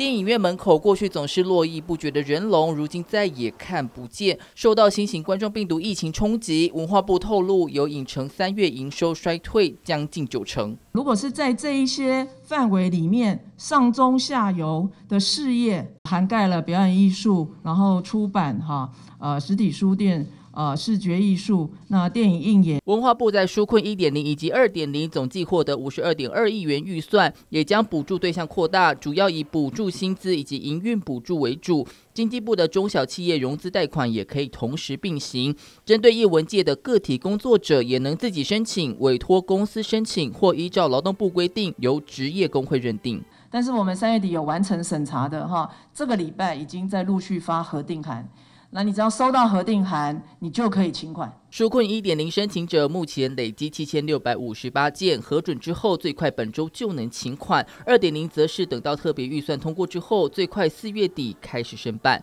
电影院门口过去总是络绎不绝的人龙，如今再也看不见。受到新型冠状病毒疫情冲击，文化部透露，有影城三月营收衰退将近九成。如果是在这一些范围里面。上中下游的事业涵盖了表演艺术，然后出版哈，呃实体书店，呃视觉艺术，那电影映演。文化部在纾困一点零以及二点零总计获得五十二点二亿元预算，也将补助对象扩大，主要以补助薪资以及营运补助为主。经济部的中小企业融资贷款也可以同时并行。针对艺文界的个体工作者，也能自己申请、委托公司申请或依照劳动部规定由职业工会认定。但是我们三月底有完成审查的哈，这个礼拜已经在陆续发核定函。那你只要收到核定函，你就可以请款。纾困一点零申请者目前累积百五十八件，核准之后最快本周就能请款。二点零则是等到特别预算通过之后，最快四月底开始申办。